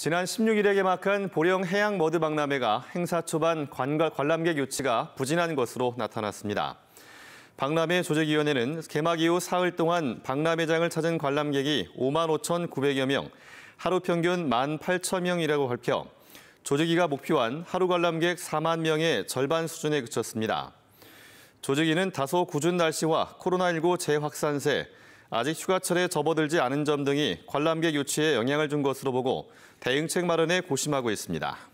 지난 16일에 개막한 보령 해양 머드 박람회가 행사 초반 관광 관람객 유치가 부진한 것으로 나타났습니다. 박람회 조직위원회는 개막 이후 사흘 동안 박람회장을 찾은 관람객이 5만 5,900여 명, 하루 평균 1만 8천 명이라고 발표, 조직위가 목표한 하루 관람객 4만 명의 절반 수준에 그쳤습니다. 조직위는 다소 굳은 날씨와 코로나19 재확산세, 아직 휴가철에 접어들지 않은 점 등이 관람객 유치에 영향을 준 것으로 보고 대응책 마련에 고심하고 있습니다.